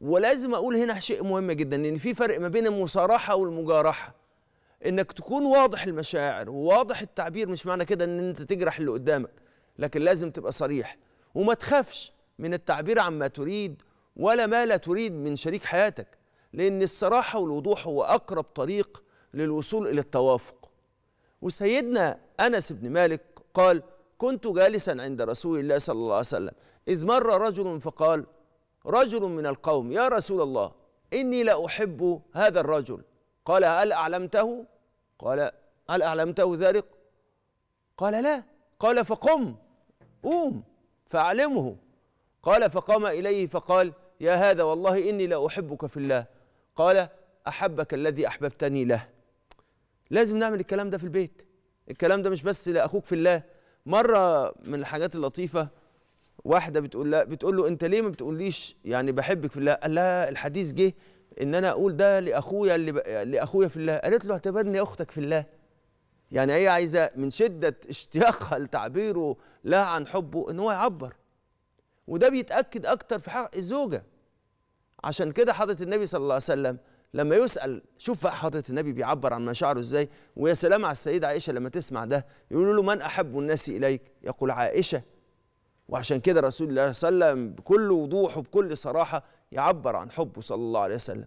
ولازم اقول هنا شيء مهم جدا ان في فرق ما بين المصارحه والمجارحه انك تكون واضح المشاعر وواضح التعبير مش معنى كده ان انت تجرح اللي قدامك لكن لازم تبقى صريح وما تخافش من التعبير عما تريد ولا ما لا تريد من شريك حياتك لان الصراحه والوضوح هو اقرب طريق للوصول الى التوافق وسيدنا انس بن مالك قال كنت جالسا عند رسول الله صلى الله عليه وسلم اذ مر رجل فقال رجل من القوم يا رسول الله إني لأحب هذا الرجل قال هل أعلمته؟ قال هل أعلمته ذلك؟ قال لا قال فقم قوم فأعلمه قال فقام إليه فقال يا هذا والله إني لأحبك في الله قال أحبك الذي أحببتني له لازم نعمل الكلام ده في البيت الكلام ده مش بس لأخوك في الله مرة من الحاجات اللطيفة واحده بتقول لا بتقول له انت ليه ما بتقوليش يعني بحبك في الله قال لها الحديث جه ان انا اقول ده لاخويا اللي ب... لاخويا في الله قالت له اعتبرني اختك في الله يعني هي عايزه من شده اشتياقها لتعبيره لها عن حبه ان هو يعبر وده بيتاكد اكتر في حق الزوجه عشان كده حضره النبي صلى الله عليه وسلم لما يسال شوف بقى حضره النبي بيعبر عن مشاعره ازاي ويا سلام على السيده عائشه لما تسمع ده يقولوا له من احب الناس اليك يقول عائشه وعشان كده رسول الله صلى الله عليه وسلم بكل وضوح وبكل صراحة يعبر عن حبه صلى الله عليه وسلم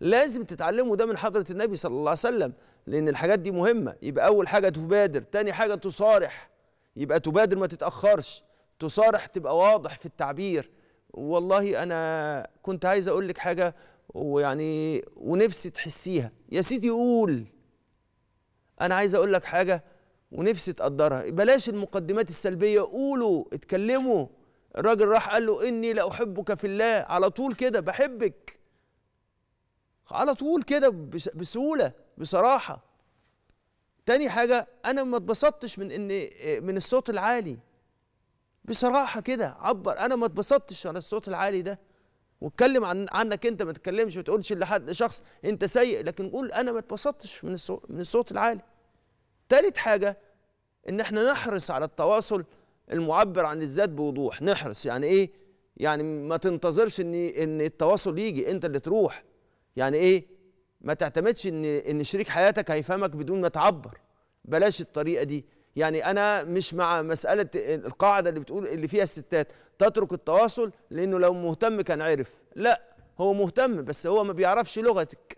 لازم تتعلموا ده من حضرة النبي صلى الله عليه وسلم لأن الحاجات دي مهمة يبقى أول حاجة تبادر تاني حاجة تصارح يبقى تبادر ما تتأخرش تصارح تبقى واضح في التعبير والله أنا كنت عايز أقول لك حاجة ويعني ونفسي تحسيها يا سيدي قول أنا عايز أقول لك حاجة ونفسي تقدرها بلاش المقدمات السلبيه قولوا اتكلموا الراجل راح قال له اني لاحبك في الله على طول كده بحبك على طول كده بسهوله بصراحه تاني حاجه انا ما اتبسطتش من ان من الصوت العالي بصراحه كده عبر انا ما اتبسطتش على الصوت العالي ده واتكلم عن عنك انت ما تتكلمش ما تقولش لحد شخص انت سيء لكن قول انا ما اتبسطتش من الصوت من الصوت العالي تالت حاجه ان احنا نحرص على التواصل المعبر عن الذات بوضوح نحرص يعني ايه يعني ما تنتظرش ان ان التواصل يجي انت اللي تروح يعني ايه ما تعتمدش ان ان شريك حياتك هيفهمك بدون ما تعبر بلاش الطريقه دي يعني انا مش مع مساله القاعده اللي بتقول اللي فيها الستات تترك التواصل لانه لو مهتم كان عرف لا هو مهتم بس هو ما بيعرفش لغتك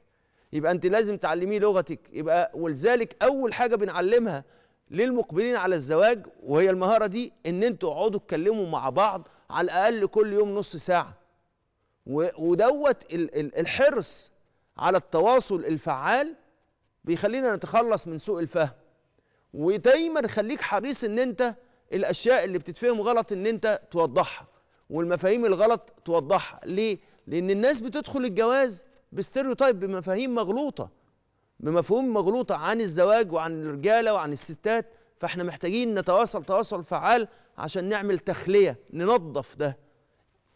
يبقى انت لازم تعلميه لغتك يبقى ولذلك اول حاجه بنعلمها للمقبلين على الزواج وهي المهارة دي ان انتوا اقعدوا اتكلموا مع بعض على الاقل كل يوم نص ساعة ودوت الحرص على التواصل الفعال بيخلينا نتخلص من سوء الفهم ودايما خليك حريص ان انت الاشياء اللي بتتفهم غلط ان انت توضحها والمفاهيم الغلط توضحها ليه لان الناس بتدخل الجواز بستيريوتايب بمفاهيم مغلوطه بمفهوم مغلوطة عن الزواج وعن الرجالة وعن الستات فاحنا محتاجين نتواصل تواصل فعال عشان نعمل تخلية ننظف ده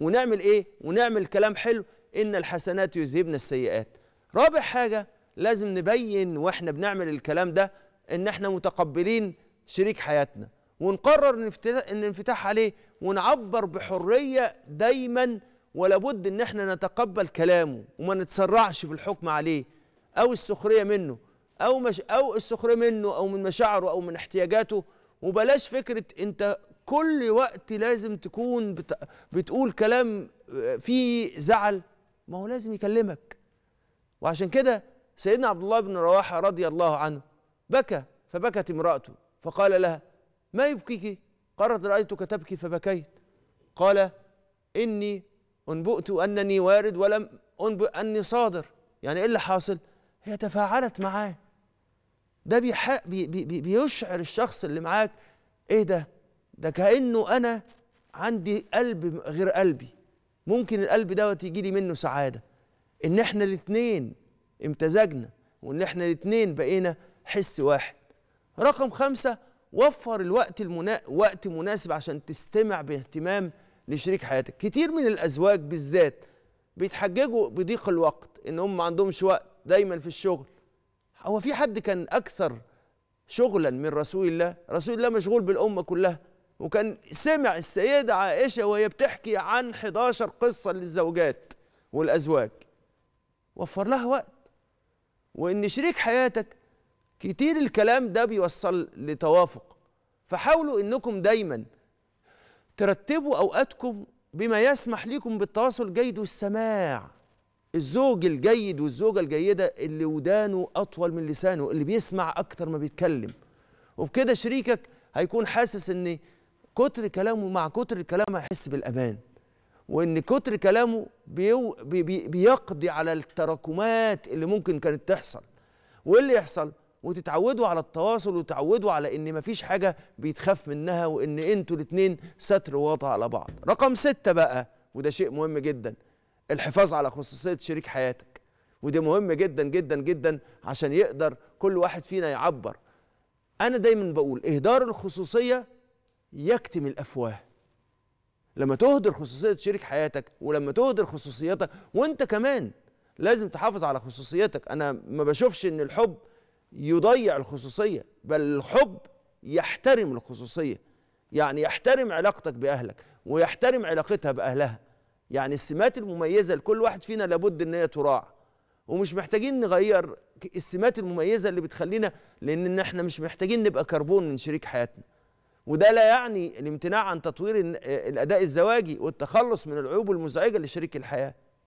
ونعمل ايه ونعمل كلام حلو ان الحسنات يذهبن السيئات رابع حاجة لازم نبين واحنا بنعمل الكلام ده ان احنا متقبلين شريك حياتنا ونقرر ان الانفتاح عليه ونعبر بحرية دايما ولابد ان احنا نتقبل كلامه وما نتسرعش في الحكم عليه او السخريه منه او مش او السخريه منه او من مشاعره او من احتياجاته وبلاش فكره انت كل وقت لازم تكون بت... بتقول كلام آه، فيه زعل ما هو لازم يكلمك وعشان كده سيدنا عبد الله بن رواحه رضي الله عنه بكى فبكت امراته فقال لها ما يبكيك قالت رايتك تبكي فبكيت قال اني انبؤت انني وارد ولم انبئ اني صادر يعني ايه اللي حاصل هي تفاعلت معاه ده بيحق بي... بي... بيشعر الشخص اللي معاك ايه ده ده كانه انا عندي قلب غير قلبي ممكن القلب دوت يجي لي منه سعاده ان احنا الاثنين امتزجنا وان احنا الاثنين بقينا حس واحد رقم خمسة وفر الوقت المنا... وقت مناسب عشان تستمع باهتمام لشريك حياتك كتير من الازواج بالذات بيتحججوا بضيق الوقت ان هم ما عندهمش وقت دايما في الشغل هو في حد كان أكثر شغلا من رسول الله رسول الله مشغول بالأمة كلها وكان سمع السيدة عائشة وهي بتحكي عن 11 قصة للزوجات والأزواج وفر لها وقت وإن شريك حياتك كتير الكلام ده بيوصل لتوافق فحاولوا إنكم دايما ترتبوا أوقاتكم بما يسمح لكم بالتواصل الجيد والسماع الزوج الجيد والزوجة الجيدة اللي ودانه أطول من لسانه اللي بيسمع أكتر ما بيتكلم وبكده شريكك هيكون حاسس ان كتر كلامه مع كتر الكلام هيحس بالامان وان كتر كلامه بيو بي بي بيقضي على التراكمات اللي ممكن كانت تحصل وايه اللي يحصل وتتعودوا على التواصل وتتعودوا على ان مفيش حاجه بيتخاف منها وان انتوا الاثنين ستر ووطى على بعض رقم ستة بقى وده شيء مهم جدا الحفاظ على خصوصيه شريك حياتك ودي مهم جدا جدا جدا عشان يقدر كل واحد فينا يعبر انا دايما بقول اهدار الخصوصيه يكتم الافواه لما تهدر خصوصيه شريك حياتك ولما تهدر خصوصيتك وانت كمان لازم تحافظ على خصوصيتك انا ما بشوفش ان الحب يضيع الخصوصيه بل الحب يحترم الخصوصيه يعني يحترم علاقتك باهلك ويحترم علاقتها باهلها يعني السمات المميزه لكل واحد فينا لابد ان هي تراعى ومش محتاجين نغير السمات المميزه اللي بتخلينا لان احنا مش محتاجين نبقى كربون من شريك حياتنا وده لا يعني الامتناع عن تطوير الاداء الزواجي والتخلص من العيوب المزعجه لشريك الحياه